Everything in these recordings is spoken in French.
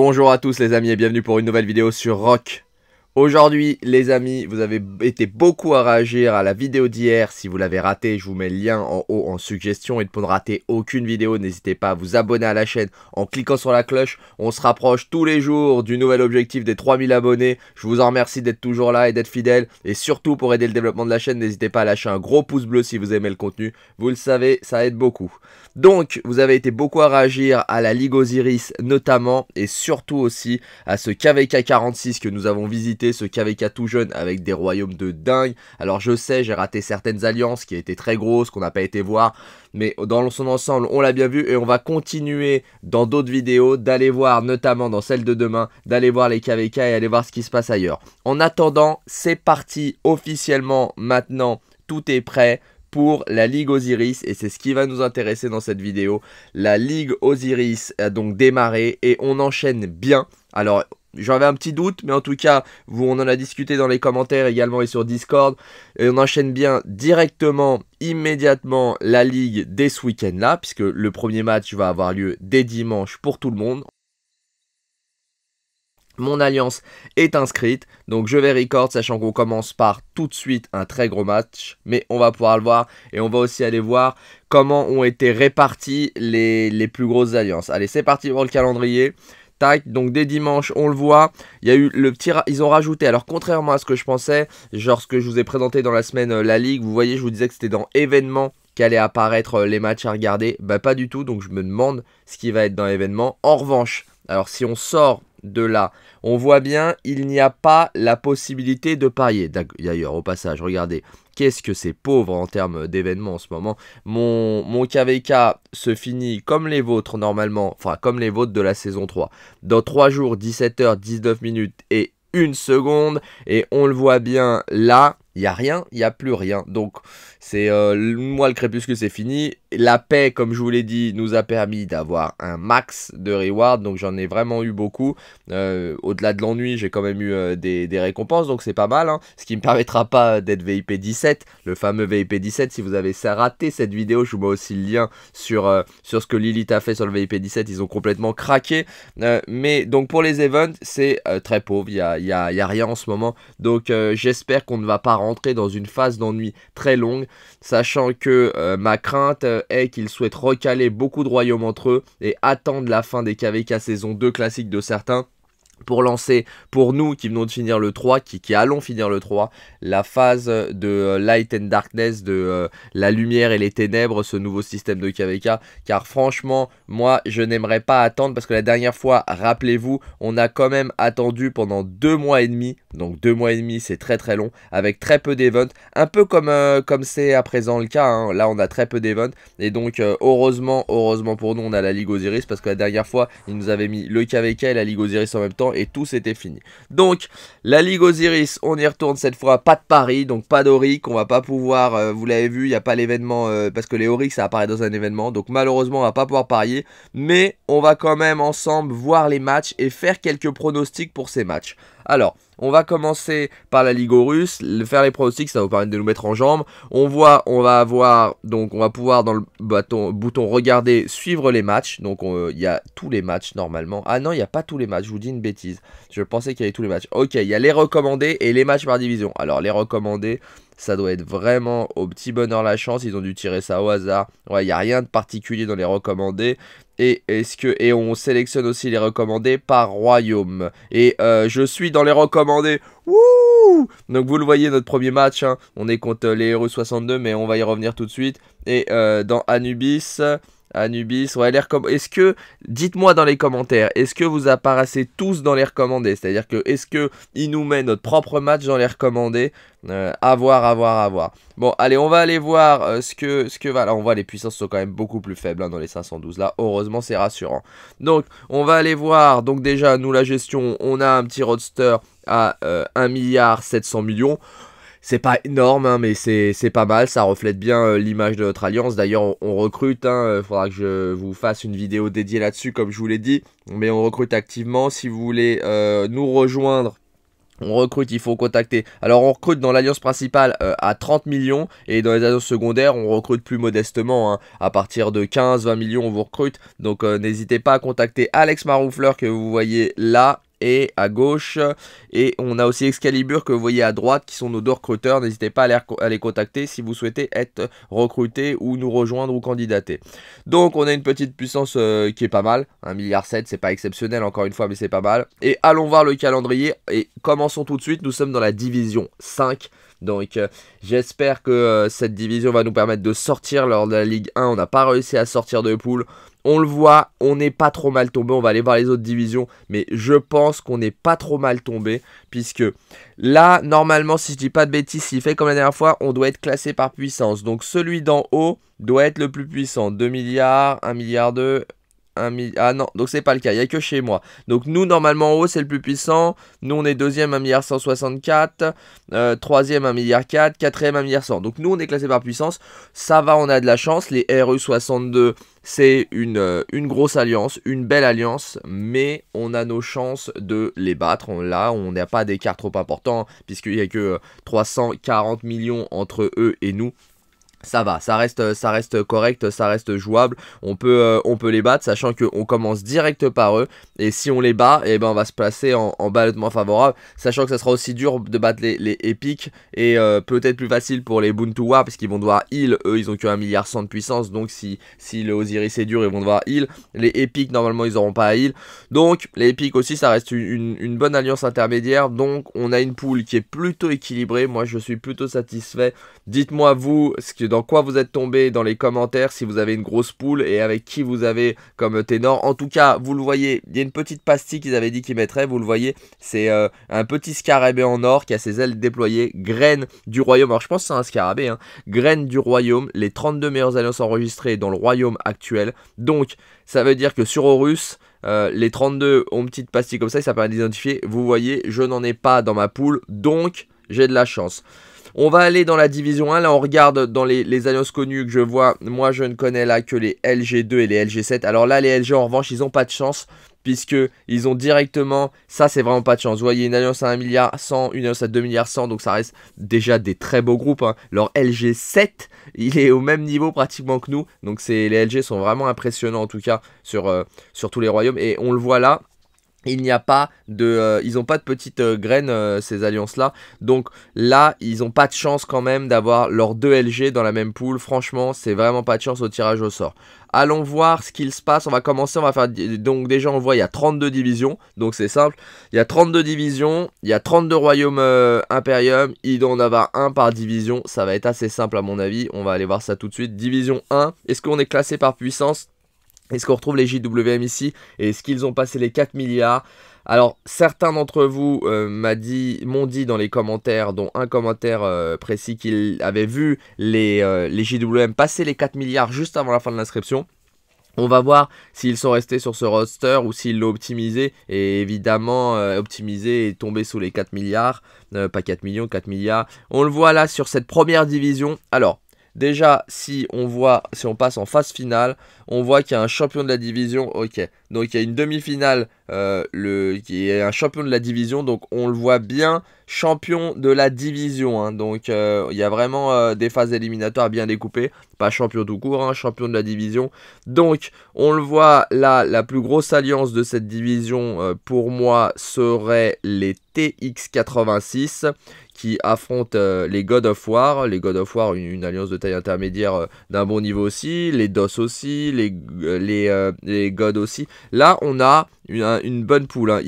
Bonjour à tous les amis et bienvenue pour une nouvelle vidéo sur Rock. Aujourd'hui les amis, vous avez été beaucoup à réagir à la vidéo d'hier. Si vous l'avez raté, je vous mets le lien en haut en suggestion. Et pour ne rater aucune vidéo, n'hésitez pas à vous abonner à la chaîne en cliquant sur la cloche. On se rapproche tous les jours du nouvel objectif des 3000 abonnés. Je vous en remercie d'être toujours là et d'être fidèle. Et surtout pour aider le développement de la chaîne, n'hésitez pas à lâcher un gros pouce bleu si vous aimez le contenu. Vous le savez, ça aide beaucoup. Donc, vous avez été beaucoup à réagir à la Ligue Osiris notamment et surtout aussi à ce KVK 46 que nous avons visité, ce KVK tout jeune avec des royaumes de dingue. Alors, je sais, j'ai raté certaines alliances qui étaient très grosses, qu'on n'a pas été voir, mais dans son ensemble, on l'a bien vu et on va continuer dans d'autres vidéos d'aller voir, notamment dans celle de demain, d'aller voir les KVK et aller voir ce qui se passe ailleurs. En attendant, c'est parti officiellement maintenant, tout est prêt pour la Ligue Osiris et c'est ce qui va nous intéresser dans cette vidéo. La Ligue Osiris a donc démarré et on enchaîne bien. Alors j'avais un petit doute, mais en tout cas, vous, on en a discuté dans les commentaires également et sur Discord. Et on enchaîne bien directement, immédiatement, la ligue dès ce week-end-là, puisque le premier match va avoir lieu dès dimanche pour tout le monde. Mon alliance est inscrite, donc je vais record, sachant qu'on commence par tout de suite un très gros match, mais on va pouvoir le voir et on va aussi aller voir comment ont été répartis les, plus grosses alliances. Allez, c'est parti pour le calendrier. Tac, donc dès dimanche, on le voit, il y a eu le petit ils ont rajouté. Alors contrairement à ce que je pensais, genre ce que je vous ai présenté dans la semaine euh, la ligue, vous voyez, je vous disais que c'était dans événements qu'allaient apparaître euh, les matchs à regarder. Bah pas du tout, donc je me demande ce qui va être dans événements. En revanche, alors si on sort de là on voit bien, il n'y a pas la possibilité de parier. D'ailleurs, au passage, regardez, qu'est-ce que c'est pauvre en termes d'événements en ce moment. Mon, mon KVK se finit comme les vôtres normalement, enfin comme les vôtres de la saison 3. Dans 3 jours, 17h, 19 minutes et 1 seconde. Et on le voit bien là, il n'y a rien, il n'y a plus rien. Donc, c'est euh, moi le crépuscule, c'est fini. La paix, comme je vous l'ai dit, nous a permis d'avoir un max de reward Donc, j'en ai vraiment eu beaucoup. Euh, au-delà de l'ennui, j'ai quand même eu euh, des, récompenses. Donc, c'est pas mal. Hein. Ce qui me permettra pas d'être VIP 17, le fameux VIP 17. Si vous avez raté cette vidéo, je vous mets aussi le lien sur, sur ce que Lilith a fait sur le VIP 17. Ils ont complètement craqué. mais donc, pour les events, c'est très pauvre. Il n'y y a, rien en ce moment. Donc, j'espère qu'on ne va pas rentrer dans une phase d'ennui très longue, sachant que euh, ma crainte euh, est qu'ils souhaitent recaler beaucoup de royaumes entre eux et attendre la fin des KVK saison 2 classique de certains pour lancer, pour nous qui venons de finir le 3, qui, allons finir le 3, la phase de euh, Light and Darkness, de la lumière et les ténèbres, ce nouveau système de KVK. Car franchement, moi, je n'aimerais pas attendre, parce que la dernière fois, rappelez-vous, on a quand même attendu pendant deux mois et demi donc deux mois et demi, c'est très très long, avec très peu d'events, un peu comme euh, comme c'est à présent le cas. Hein. Là, on a très peu d'events et donc euh, heureusement, heureusement pour nous, on a la Ligue Osiris parce que la dernière fois, ils nous avaient mis le KVK et la Ligue Osiris en même temps et tout c'était fini. Donc la Ligue Osiris, on y retourne cette fois, pas de Paris, donc pas d'Oric, on va pas pouvoir. Euh, vous l'avez vu, il n'y a pas l'événement parce que les Oric ça apparaît dans un événement, donc malheureusement, on va pas pouvoir parier, mais on va quand même ensemble voir les matchs et faire quelques pronostics pour ces matchs. Alors, on va commencer par la Ligue russe, faire les pronostics, ça va vous permettre de nous mettre en jambes. On voit, on va avoir, donc on va pouvoir dans le bouton regarder, suivre les matchs. Donc il y a tous les matchs normalement. Ah non, il n'y a pas tous les matchs, je vous dis une bêtise. Je pensais qu'il y avait tous les matchs. Ok, il y a les recommandés et les matchs par division. Alors les recommandés, ça doit être vraiment au petit bonheur la chance. Ils ont dû tirer ça au hasard. Ouais, il n'y a rien de particulier dans les recommandés et est-ce que et on sélectionne aussi les recommandés par royaume. Et euh, je suis dans les recommandés. Wouh Donc vous le voyez notre premier match, hein. on est contre les héros 62 mais on va y revenir tout de suite. Et euh, dans Anubis, Anubis, ouais, les Est-ce que, dites-moi dans les commentaires, est-ce que vous apparaissez tous dans les recommandés C'est-à-dire que, est-ce que il nous met notre propre match dans les recommandés A euh, À voir, à voir, à voir. Bon, allez, on va aller voir euh, ce que, ce que va. Là, on voit les puissances sont quand même beaucoup plus faibles hein, dans les 512. Là, heureusement, c'est rassurant. Donc, on va aller voir. Donc déjà, nous la gestion, on a un petit roadster à 1,7 euh, 1 milliard 700 millions. C'est pas énorme, hein, mais c'est pas mal. Ça reflète bien euh, l'image de notre alliance. D'ailleurs, on, recrute. Il hein, euh, faudra que je vous fasse une vidéo dédiée là-dessus, comme je vous l'ai dit. Mais on recrute activement. Si vous voulez euh, nous rejoindre on recrute, il faut contacter. Alors on recrute dans l'alliance principale à 30 millions et dans les alliances secondaires on recrute plus modestement. Hein. À partir de 15-20 millions on vous recrute. Donc n'hésitez pas à contacter Alex Maroufleur que vous voyez là et à gauche. Et on a aussi Excalibur que vous voyez à droite qui sont nos deux recruteurs. N'hésitez pas à les, contacter si vous souhaitez être recruté ou nous rejoindre ou candidater. Donc on a une petite puissance euh, qui est pas mal. 1,7 milliard, c'est pas exceptionnel encore une fois, mais c'est pas mal. Et allons voir le calendrier et commençons tout de suite. Nous sommes dans la division 5. Donc euh, j'espère que euh, cette division va nous permettre de sortir lors de la Ligue 1. On n'a pas réussi à sortir de poule on le voit, on n'est pas trop mal tombé. On va aller voir les autres divisions, mais je pense qu'on n'est pas trop mal tombé. Puisque là, normalement, si je dis pas de bêtises, s'il fait comme la dernière fois, on doit être classé par puissance. Donc celui d'en haut doit être le plus puissant. 2 milliards, 1 milliard de... Ah non, donc c'est pas le cas, il n'y a que chez moi. Donc nous, normalement en haut, c'est le plus puissant. Nous, on est deuxième, 1 milliard 164. Euh, troisième, 1 milliard 4. Quatrième, 1 milliard Donc nous, on est classé par puissance. Ça va, on a de la chance. Les RE62, c'est une, euh, une grosse alliance, une belle alliance, mais on a nos chances de les battre. là, on n'a pas d'écart trop important, puisqu'il n'y a que 340 euh, millions entre eux et nous ça va, ça reste, ça reste correct, ça reste jouable. On peut, euh, on peut les battre, sachant qu'on commence direct par eux. Et si on les bat, et eh ben on va se placer en, en ballotement favorable. Sachant que ça sera aussi dur de battre les, les épiques. Et euh, peut-être plus facile pour les Buntuwa, parce qu'ils vont devoir heal. Eux, ils ont que 1 milliard 100 de puissance. Donc si, si le Osiris est dur, ils vont devoir heal. Les épiques, normalement, ils n'auront pas à heal. Donc les épiques aussi, ça reste une, bonne alliance intermédiaire. Donc on a une poule qui est plutôt équilibrée. Moi, je suis plutôt satisfait. Dites-moi, vous, ce que dans quoi vous êtes tombé dans les commentaires, si vous avez une grosse poule et avec qui vous avez comme ténor. En tout cas, vous le voyez, il y a une petite pastille qu'ils avaient dit qu'ils mettraient, vous le voyez, c'est euh, un petit scarabée en or qui a ses ailes déployées, graine du royaume. Alors je pense que c'est un scarabée, hein. graine du royaume, les 32 meilleures alliances enregistrées dans le royaume actuel. Donc, ça veut dire que sur Horus, euh, les 32 ont une petite pastille comme ça et ça permet d'identifier. Vous voyez, je n'en ai pas dans ma poule, donc j'ai de la chance. On va aller dans la division 1. Là, on regarde dans les, alliances connues que je vois. Moi, je ne connais là que les LG2 et les LG7. Alors là, les LG, en revanche, ils n'ont pas de chance puisque ils ont directement ça c'est vraiment pas de chance. Vous voyez une alliance à 1 milliard 100, une alliance à 2 milliards 100 donc ça reste déjà des très beaux groupes hein. Leur LG7, il est au même niveau pratiquement que nous. Donc c'est les LG sont vraiment impressionnants en tout cas sur euh, sur tous les royaumes et on le voit là il n'y a pas de, euh, ils n'ont pas de petites euh, graines euh, ces alliances là. Donc là, ils n'ont pas de chance quand même d'avoir leurs deux LG dans la même poule. Franchement, c'est vraiment pas de chance au tirage au sort. Allons voir ce qu'il se passe. On va commencer, on va faire donc déjà on voit il y a 32 divisions, donc c'est simple. Il y a 32 divisions, il y a 32 royaumes impérium. Il doit en avoir un par division. Ça va être assez simple à mon avis. On va aller voir ça tout de suite. Division 1. Est-ce qu'on est classé par puissance est-ce qu'on retrouve les JWM ici est-ce qu'ils ont passé les 4 milliards alors, certains d'entre vous euh, m'ont dit, dans les commentaires, dont un commentaire euh, précis, qu'ils avaient vu les, euh, JWM passer les 4 milliards juste avant la fin de l'inscription. On va voir s'ils sont restés sur ce roster ou s'ils l'ont optimisé. Et évidemment, optimisé et tombé sous les 4 milliards. pas 4 millions, 4 milliards. On le voit là sur cette première division. Alors, Déjà, si on voit, si on passe en phase finale, on voit qu'il y a un champion de la division. Ok, donc il y a une demi-finale euh, le, qui est un champion de la division. Donc on le voit bien, champion de la division. Hein. donc euh, il y a vraiment euh, des phases éliminatoires bien découpées. Pas champion tout court, hein, champion de la division. Donc on le voit là, la plus grosse alliance de cette division pour moi serait les TX86 qui affrontent euh, les God of War. Les God of War, une, alliance de taille intermédiaire euh, d'un bon niveau aussi. Les DOS aussi. Les, euh, les, God aussi. Là, on a une, bonne poule. Hein.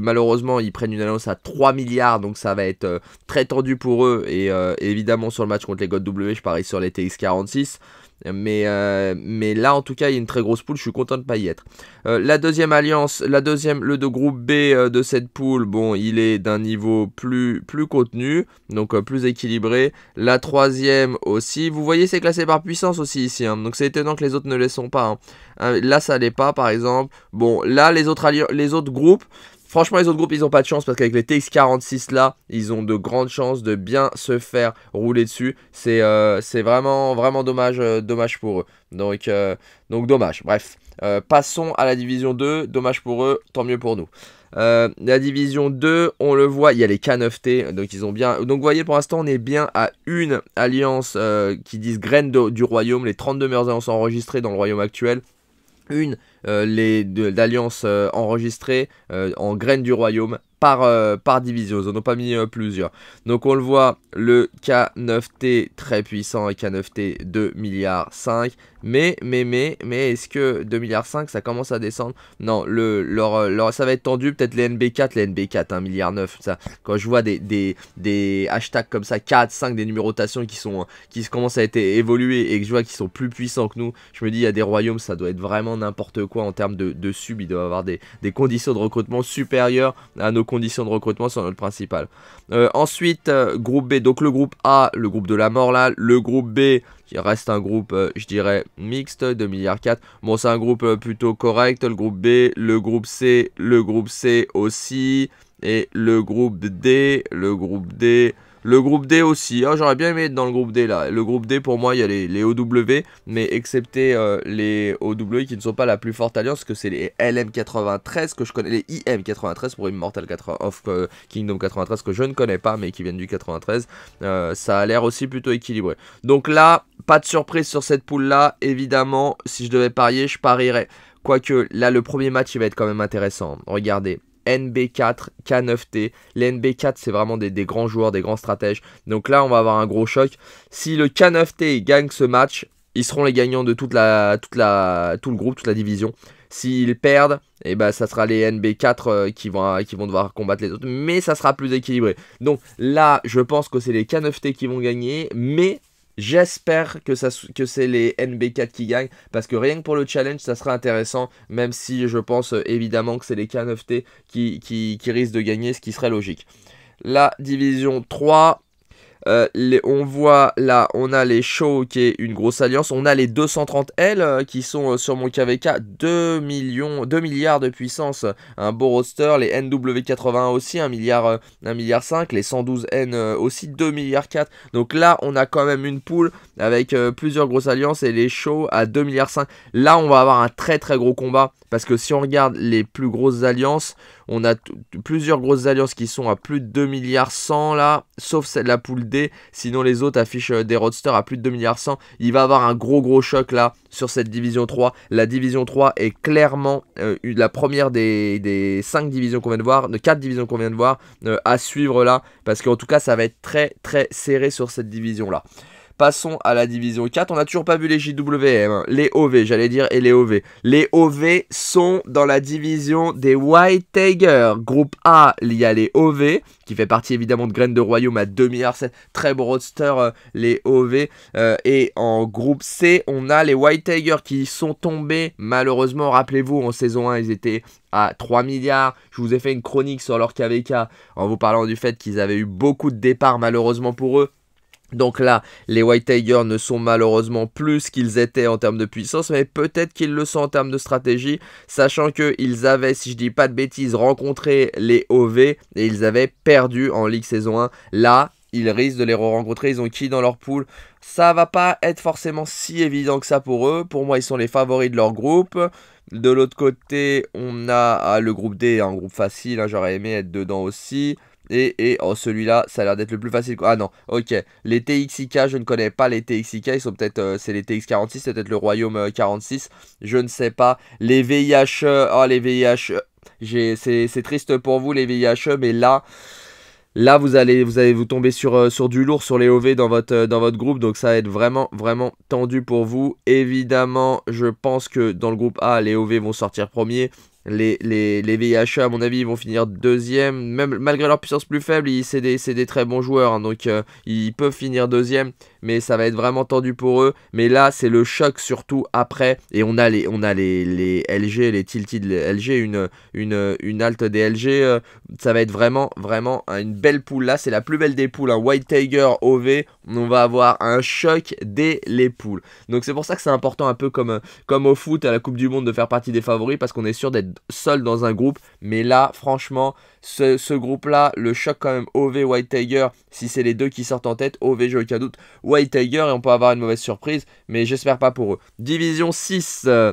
malheureusement, ils prennent une alliance à 3 milliards. Donc, ça va être très tendu pour eux. Et évidemment, sur le match contre les God W, je parie sur les TX46. Mais, euh, mais là, en tout cas, il y a une très grosse poule. Je suis content de ne pas y être. Euh, la deuxième alliance, la deuxième, le de groupe B euh, de cette poule, bon, il est d'un niveau plus, plus contenu, donc plus équilibré. La troisième aussi. Vous voyez, c'est classé par puissance aussi ici. Hein, donc c'est étonnant que les autres ne le sont pas. Hein. Là, ça l'est pas, par exemple. Bon, là, les autres, les autres groupes Franchement, les autres groupes, ils n'ont pas de chance parce qu'avec les TX46 là, ils ont de grandes chances de bien se faire rouler dessus. C'est euh, vraiment, vraiment dommage, euh, dommage pour eux. Donc, euh, donc dommage. Bref, passons à la division 2. Dommage pour eux, tant mieux pour nous. la division 2, on le voit, il y a les K9T, donc ils ont bien. Donc vous voyez, pour l'instant, on est bien à une alliance qui disent graines du royaume. Les 32 meilleures alliances enregistrées dans le royaume actuel une euh, les enregistrée euh, enregistrées euh, en graines du royaume par, par, division. Ils n'en pas mis plusieurs. Donc on le voit, le K9T très puissant et K9T 2 milliards 5. Mais, mais, mais, mais est-ce que 2 milliards 5 ça commence à descendre Non, le, leur, ça va être tendu. Peut-être les NB4, les NB4, 1 hein, milliard 9. Ça, quand je vois des, des, hashtags comme ça, 4, 5, des numérotations qui, sont, qui commencent à être évoluées et que je vois qu'ils sont plus puissants que nous, je me dis, il y a des royaumes, ça doit être vraiment n'importe quoi en termes de, sub. il doit avoir des, conditions de recrutement supérieures à nos conditions de recrutement sur notre principal. Euh, ensuite, euh, groupe B, donc le groupe A, le groupe de la mort là, le groupe B qui reste un groupe, euh, je dirais, mixte, 2 milliards 4. Bon, c'est un groupe plutôt correct, le groupe B, le groupe C, le groupe C aussi, et le groupe D, le groupe D. Le groupe D aussi. Ah, j'aurais bien aimé être dans le groupe D là. Le groupe D pour moi, il y a les, OW, mais excepté euh, les OW qui ne sont pas la plus forte alliance, que c'est les LM93 que je connais, les IM93 pour Immortal of euh, Kingdom 93 que je ne connais pas, mais qui viennent du 93. Euh, ça a l'air aussi plutôt équilibré. Donc là, pas de surprise sur cette poule là. Évidemment, si je devais parier, je parierais. Quoique là, le premier match, il va être quand même intéressant. Regardez, NB4, K9T. Les NB4, c'est vraiment des, grands joueurs, des grands stratèges. Donc là, on va avoir un gros choc. Si le K9T gagne ce match, ils seront les gagnants de toute la, toute la, tout le groupe, toute la division. S'ils perdent, et eh ben, ça sera les NB4 euh, qui, vont, euh, qui vont devoir combattre les autres. Mais ça sera plus équilibré. Donc là, je pense que c'est les K9T qui vont gagner. Mais J'espère que, que c'est les NB4 qui gagnent, parce que rien que pour le challenge, ça sera intéressant, même si je pense euh, évidemment que c'est les K9T qui, qui, qui risquent de gagner, ce qui serait logique. La division 3, euh, on voit là, on a les Show qui est une grosse alliance. On a les 230L euh, qui sont euh, sur mon KVK 2, millions, milliards de puissance. Un beau roster. Les NW81 aussi 1 milliard, milliard 5. Les 112N aussi 2 milliards 4. Donc là, on a quand même une poule avec plusieurs grosses alliances et les Show à 2 milliards 5. Là, on va avoir un très très gros combat parce que si on regarde les plus grosses alliances, on a plusieurs grosses alliances qui sont à plus de 2 milliards 100 là, sauf celle de la poule Sinon, les autres affichent euh, des roadsters à plus de 2 milliards 100. Il va avoir un gros gros choc là sur cette division 3. La division 3 est clairement euh, la première des, des 5 divisions qu'on vient de voir, de 4 divisions qu'on vient de voir euh, à suivre là. Parce qu'en tout cas, ça va être très très serré sur cette division là. Passons à la division 4. On n'a toujours pas vu les JWM, hein. les OV, j'allais dire, et les OV. Les OV sont dans la division des White Tigers, Groupe A, il y a les OV, qui fait partie évidemment de Graines de Royaume à 2 milliards Très beau roadster, euh, les OV. Euh, et en groupe C, on a les White Tiger qui sont tombés, malheureusement, rappelez-vous, en saison 1, ils étaient à 3 milliards. Je vous ai fait une chronique sur leur KVK en vous parlant du fait qu'ils avaient eu beaucoup de départs malheureusement pour eux. Donc là, les White Tigers ne sont malheureusement plus ce qu'ils étaient en termes de puissance, mais peut-être qu'ils le sont en termes de stratégie, sachant qu'ils avaient, si je dis pas de bêtises, rencontré les OV et ils avaient perdu en Ligue saison 1. Là, ils risquent de les re-rencontrer. Ils ont qui dans leur poule Ça va pas être forcément si évident que ça pour eux. Pour moi, ils sont les favoris de leur groupe. De l'autre côté, on a ah, le groupe D, un groupe facile. Hein, j'aurais aimé être dedans aussi. Et, et oh, celui-là, ça a l'air d'être le plus facile. Ah non, ok. Les TXIK, je ne connais pas les TXIK. Ils sont peut-être. Euh, c'est les TX46, c'est peut-être le Royaume 46. Euh, je ne sais pas. Les VIH. Euh, oh, les VIH. C'est triste pour vous, les VIH, mais là. Là, vous allez vous, allez vous tomber sur, sur du lourd sur les OV dans votre, dans votre groupe. Donc, ça va être vraiment, vraiment tendu pour vous. Évidemment, je pense que dans le groupe A, les OV vont sortir premiers. Les, les, e, à mon avis, ils vont finir deuxième. Même malgré leur puissance plus faible, c'est des, des, très bons joueurs. Hein. donc, euh, ils peuvent finir deuxième. Mais ça va être vraiment tendu pour eux. Mais là, c'est le choc surtout après. Et on a les, on a les, LG, les tilted LG, une, une, une halte des LG. Euh. ça va être vraiment, vraiment une belle poule. Là, c'est la plus belle des poules. Hein. White Tiger, OV on va avoir un choc dès les poules. Donc c'est pour ça que c'est important un peu comme, comme au foot, à la Coupe du Monde, de faire partie des favoris parce qu'on est sûr d'être seul dans un groupe. Mais là, franchement, ce, groupe-là, le choc quand même OV White Tiger, si c'est les deux qui sortent en tête, OV, n'ai aucun doute, White Tiger, et on peut avoir une mauvaise surprise, mais j'espère pas pour eux. Division 6. Euh,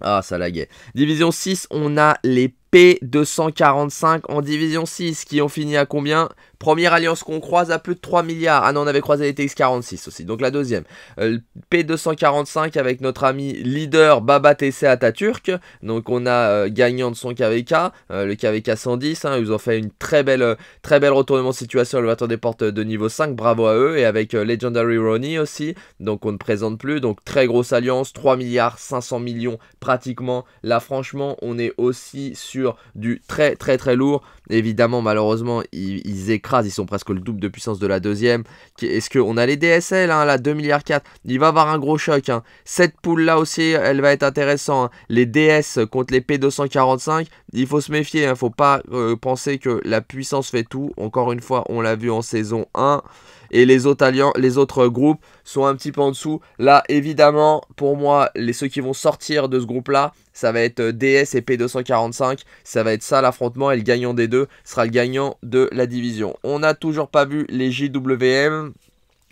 ah, ça laguait. Division 6, on a les P245 en division 6 qui ont fini à combien Première alliance qu'on croise à plus de 3 milliards. Ah non, on avait croisé les TX46 aussi, donc la deuxième. Euh, P245 avec notre ami leader Baba TC Ataturk Donc on a euh, gagnant de son KVK, euh, le KVK 110. Hein. ils ont fait une très belle, très belle retournement de situation à des portes de niveau 5. Bravo à eux. Et avec Legendary Ronnie aussi. Donc on ne présente plus. Donc très grosse alliance, 3 milliards, 500 millions pratiquement. Là franchement, on est aussi sur du très très très lourd. Évidemment, malheureusement, ils, écrasent, ils sont presque le double de puissance de la deuxième. Est-ce qu'on a les DSL, hein, 2 milliards 4 Il va avoir un gros choc. Hein. Cette poule-là aussi, elle va être intéressante. Hein. Les DS contre les P245, il faut se méfier. Il hein. faut pas euh, penser que la puissance fait tout. Encore une fois, on l'a vu en saison 1 et les autres, les autres groupes sont un petit peu en dessous. Là, évidemment, pour moi, les, ceux qui vont sortir de ce groupe-là, ça va être euh, DS et P245. Ça va être ça l'affrontement et le gagnant des deux sera le gagnant de la division. On n'a toujours pas vu les JWM.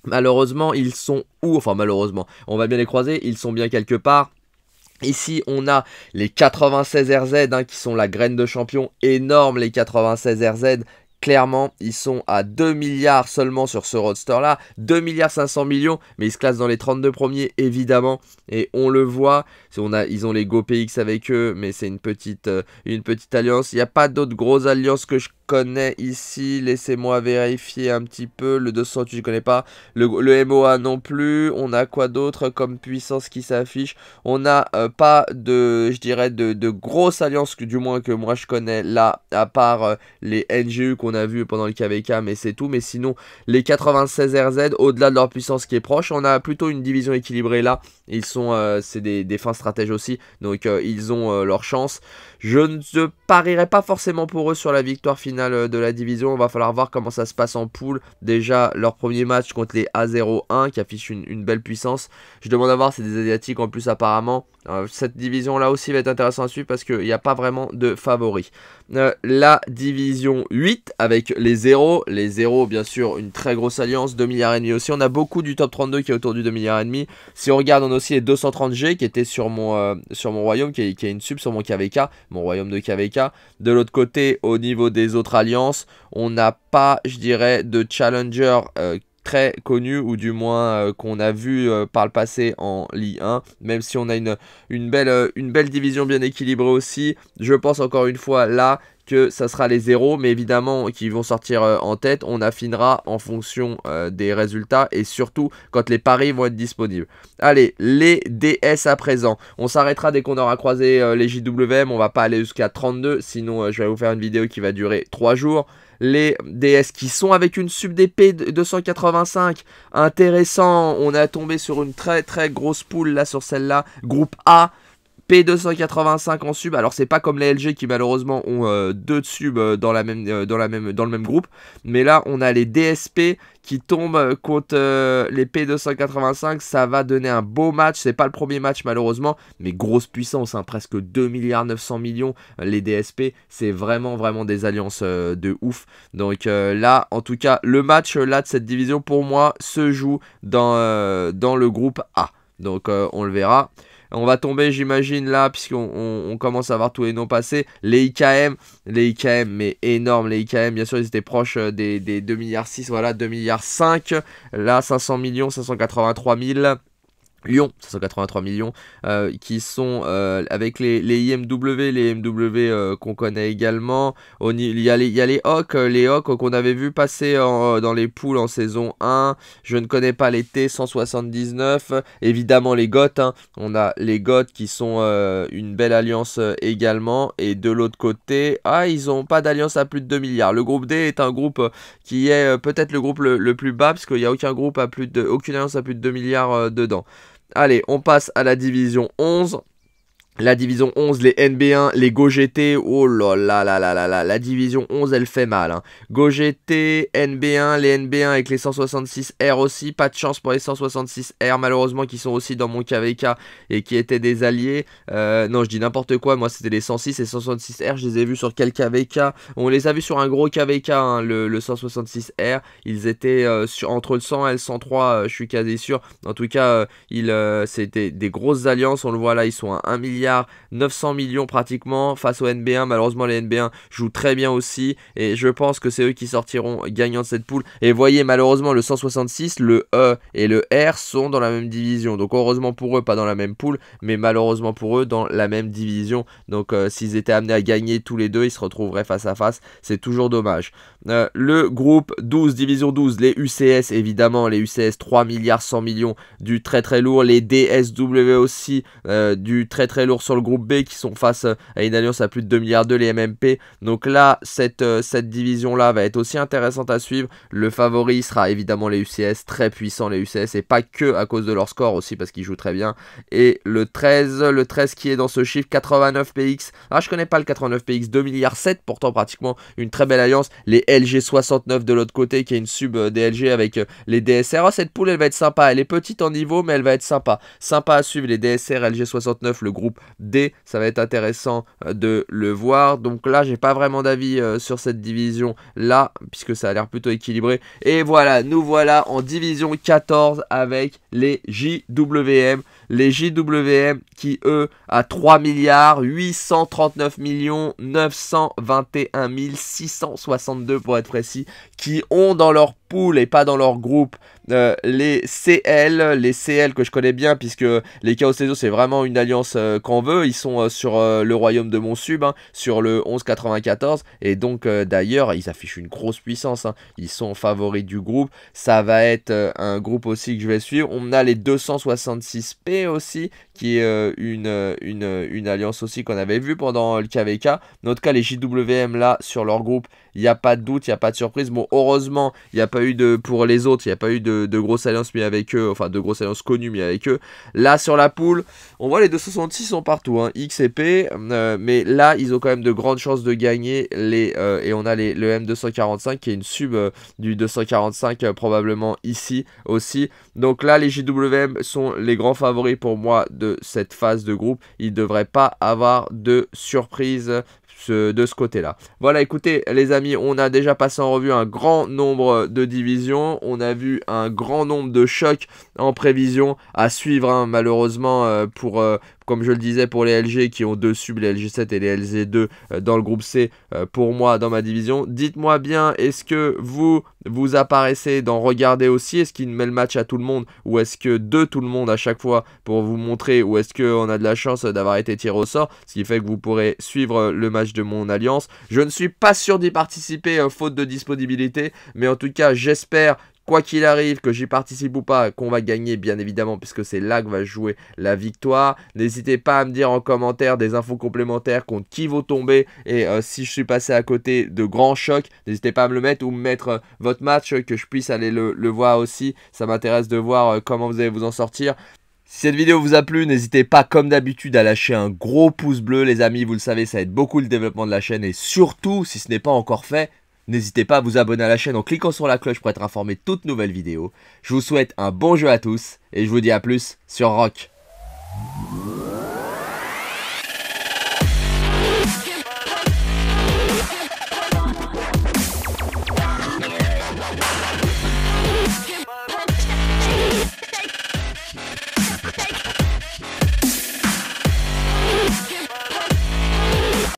Malheureusement, ils sont où Enfin, malheureusement, on va bien les croiser. Ils sont bien quelque part. Ici, on a les 96 RZ hein, qui sont la graine de champion, énorme les 96 RZ, Clairement, ils sont à 2 milliards seulement sur ce roadster-là. 2 milliards 500 millions, mais ils se classent dans les 32 premiers, évidemment. Et on le voit, on a, ils ont les GoPX avec eux, mais c'est une petite, euh, une petite alliance. Il n'y a pas d'autres grosses alliances que je connais ici. Laissez-moi vérifier un petit peu. Le 208, je connais pas. Le, MOA non plus. On a quoi d'autre comme puissance qui s'affiche On n'a euh, pas de, je dirais, de, de grosses alliances, que, du moins que moi je connais là, à part euh, les NGU qu'on a vu pendant le KVK, mais c'est tout. Mais sinon, les 96 RZ, au-delà de leur puissance qui est proche, on a plutôt une division équilibrée là ils sont, euh, c'est des, fins stratèges aussi, donc euh, ils ont euh, leur chance. Je ne parierai pas forcément pour eux sur la victoire finale de la division. On va falloir voir comment ça se passe en poule. Déjà, leur premier match contre les A01 qui affiche une, belle puissance. Je demande à voir, c'est des Asiatiques en plus apparemment. Euh, cette division là aussi va être intéressante à suivre parce qu'il n'y a pas vraiment de favoris. Euh, la division 8 avec les 0. Les 0 bien sûr une très grosse alliance, 2 milliards et demi aussi. On a beaucoup du top 32 qui est autour du 2 milliards et demi. Si on regarde on a aussi les 230G qui était sur mon, euh, sur mon royaume, qui est, une sub sur mon KVK, mon royaume de KVK. De l'autre côté au niveau des autres alliances, on n'a pas je dirais de challenger très connu ou du moins euh, qu'on a vu euh, par le passé en li 1 même si on a une, une, belle, euh, une belle division bien équilibrée aussi je pense encore une fois là que ça sera les zéros, mais évidemment qui vont sortir en tête, on affinera en fonction des résultats et surtout quand les paris vont être disponibles. Allez, les DS à présent. On s'arrêtera dès qu'on aura croisé les JWM, on va pas aller jusqu'à 32, sinon je vais vous faire une vidéo qui va durer 3 jours les DS qui sont avec une sub d'épée 285. Intéressant, on a tombé sur une très très grosse poule là sur celle-là. Groupe A, P285 en sub, alors c'est pas comme les LG qui malheureusement ont euh, deux de sub euh, euh, dans, la même, dans, le même groupe, mais là on a les DSP qui tombent contre les P285, ça va donner un beau match, c'est pas le premier match malheureusement, mais grosse puissance, hein. presque 2 milliards 900 millions, les DSP, c'est vraiment vraiment des alliances de ouf, donc là en tout cas le match là de cette division pour moi se joue dans, dans le groupe A, donc on le verra. On va tomber, j'imagine, là, puisqu'on commence à voir tous les noms passés. Les IKM, les IKM, mais énorme, les IKM, bien sûr, ils étaient proches euh, des, des 2 milliards 6, voilà, 2 milliards 5. Là, 500 millions, 583 000. Lyon, 583 millions, euh, qui sont euh, avec les, les, IMW, les IMW euh, qu'on connaît également. il, y a les, il les Hawks, les Hawks qu'on avait vu passer dans les poules en saison 1. Je ne connais pas les t 179. Évidemment les Goths, hein. on a les Goths qui sont une belle alliance également. Et de l'autre côté, ah, ils n'ont pas d'alliance à plus de 2 milliards. Le groupe D est un groupe qui est peut-être le groupe le, plus bas, parce qu'il n'y a aucun groupe à plus de, aucune alliance à plus de 2 milliards dedans. Allez, on passe à la division 11. La division 11, les NB1, les GoGT, oh là là là là là la division 11 elle fait mal. Hein. GoGT, NB1, les NB1 avec les 166R aussi, pas de chance pour les 166R malheureusement qui sont aussi dans mon KVK et qui étaient des alliés. Euh, non je dis n'importe quoi, moi c'était les 106 et 166R, je les ai vus sur quel KVK On les a vus sur un gros KVK, hein, le, 166R, ils étaient euh, sur, entre le 100 et le 103, euh, je suis quasi sûr. En tout cas, c'était des grosses alliances, on le voit là, ils sont à 1 milliard 900 millions pratiquement face au NB1. Malheureusement, les NB1 jouent très bien aussi et je pense que c'est eux qui sortiront gagnants de cette poule. Et voyez, malheureusement, le 166, le E et le R sont dans la même division. Donc heureusement pour eux, pas dans la même poule, mais malheureusement pour eux, dans la même division. Donc euh, s'ils étaient amenés à gagner tous les deux, ils se retrouveraient face à face. C'est toujours dommage. Euh, le groupe 12, division 12, les UCS évidemment, les UCS 3 milliards 100 millions du très très lourd, les DSW aussi euh, du très très lourd sur le groupe B qui sont face euh, à une alliance à plus de 2 milliards de les MMP. Donc là, cette, euh, cette division-là va être aussi intéressante à suivre. Le favori sera évidemment les UCS, très puissants les UCS, et pas que à cause de leur score aussi, parce qu'ils jouent très bien. Et le 13, le 13 qui est dans ce chiffre, 89PX. Ah, je connais pas le 89PX, 2 milliards 7, pourtant pratiquement une très belle alliance. Les LG69 de l'autre côté, qui est une sub euh, DLG avec les DSR. Oh, cette poule, elle va être sympa. Elle est petite en niveau, mais elle va être sympa. Sympa à suivre, les DSR, LG69, le groupe D, ça va être intéressant euh, de le voir. Donc là, j'ai pas vraiment d'avis euh, sur cette division là, puisque ça a l'air plutôt équilibré. Et voilà, nous voilà en division 14 avec les JWM. Les JWM qui, eux, à 3 milliards 839 millions 921 662 pour être précis, qui ont dans leur pool et pas dans leur groupe euh, les CL, les CL que je connais bien, puisque les Chaos Ezo, c'est vraiment une alliance euh, qu'on veut. Ils sont euh, sur le royaume de mon sub, hein, sur le 1194, et donc d'ailleurs, ils affichent une grosse puissance. Hein. Ils sont favoris du groupe. Ça va être un groupe aussi que je vais suivre. On a les 266P aussi, qui est euh, une, euh, euh, une, alliance aussi qu'on avait vue pendant le KVK. notre cas, les JWM là, sur leur groupe, il n'y a pas de doute, il n'y a pas de surprise. Bon, heureusement, il n'y a pas eu de, pour les autres, il n'y a pas eu de, de alliance alliances mais avec eux, enfin de grosse alliance connue mais avec eux. Là, sur la poule, on voit les 266 sont partout, hein. X et P, mais là, ils ont quand même de grandes chances de gagner les, et on a les, le M245 qui est une sub du 245 probablement ici aussi. Donc là, les JWM sont les grands favoris pour moi de cette phase de groupe. Il ne devrait pas avoir de surprise de ce côté-là. Voilà, écoutez les amis, on a déjà passé en revue un grand nombre de divisions, on a vu un grand nombre de chocs en prévision à suivre hein, malheureusement euh, pour, euh, comme je le disais pour les LG qui ont deux subs, les LG7 et les LZ2 euh, dans le groupe C euh, pour moi dans ma division. Dites-moi bien, est-ce que vous vous apparaissez dans regarder aussi Est-ce qu'il met le match à tout le monde ou est-ce que de tout le monde à chaque fois pour vous montrer ou est-ce qu'on a de la chance d'avoir été tiré au sort Ce qui fait que vous pourrez suivre euh, le match de mon alliance. Je ne suis pas sûr d'y participer hein, faute de disponibilité, mais en tout cas j'espère quoi qu'il arrive, que j'y participe ou pas, qu'on va gagner bien évidemment puisque c'est là que va jouer la victoire. N'hésitez pas à me dire en commentaire des infos complémentaires contre qui vous tomber, et euh, si je suis passé à côté de grands chocs, n'hésitez pas à me le mettre ou me mettre euh, votre match euh, que je puisse aller le, voir aussi. Ça m'intéresse de voir comment vous allez vous en sortir. Si cette vidéo vous a plu, n'hésitez pas comme d'habitude à lâcher un gros pouce bleu les amis, vous le savez, ça aide beaucoup le développement de la chaîne et surtout, si ce n'est pas encore fait, N'hésitez pas à vous abonner à la chaîne en cliquant sur la cloche pour être informé de toutes nouvelles vidéos. Je vous souhaite un bon jeu à tous et je vous dis à plus sur Rock.